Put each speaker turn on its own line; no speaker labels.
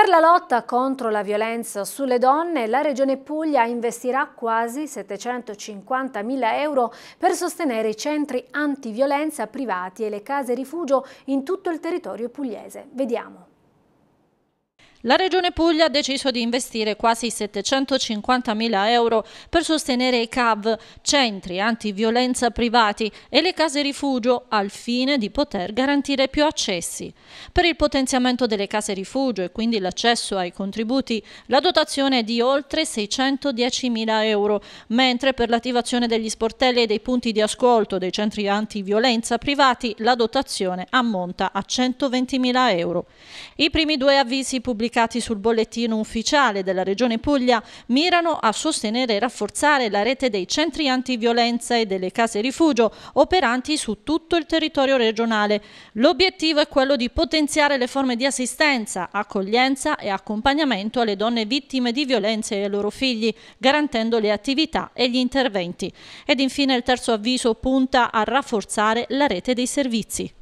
Per la lotta contro la violenza sulle donne, la Regione Puglia investirà quasi 750.000 euro per sostenere i centri antiviolenza privati e le case rifugio in tutto il territorio pugliese. Vediamo.
La Regione Puglia ha deciso di investire quasi 750 mila euro per sostenere i CAV, centri antiviolenza privati e le case rifugio al fine di poter garantire più accessi. Per il potenziamento delle case rifugio e quindi l'accesso ai contributi, la dotazione è di oltre 610 mila euro, mentre per l'attivazione degli sportelli e dei punti di ascolto dei centri antiviolenza privati la dotazione ammonta a 120 mila euro. I primi due avvisi pubblicati pubblicati sul bollettino ufficiale della Regione Puglia mirano a sostenere e rafforzare la rete dei centri antiviolenza e delle case rifugio operanti su tutto il territorio regionale. L'obiettivo è quello di potenziare le forme di assistenza, accoglienza e accompagnamento alle donne vittime di violenze e ai loro figli, garantendo le attività e gli interventi. Ed infine il terzo avviso punta a rafforzare la rete dei servizi.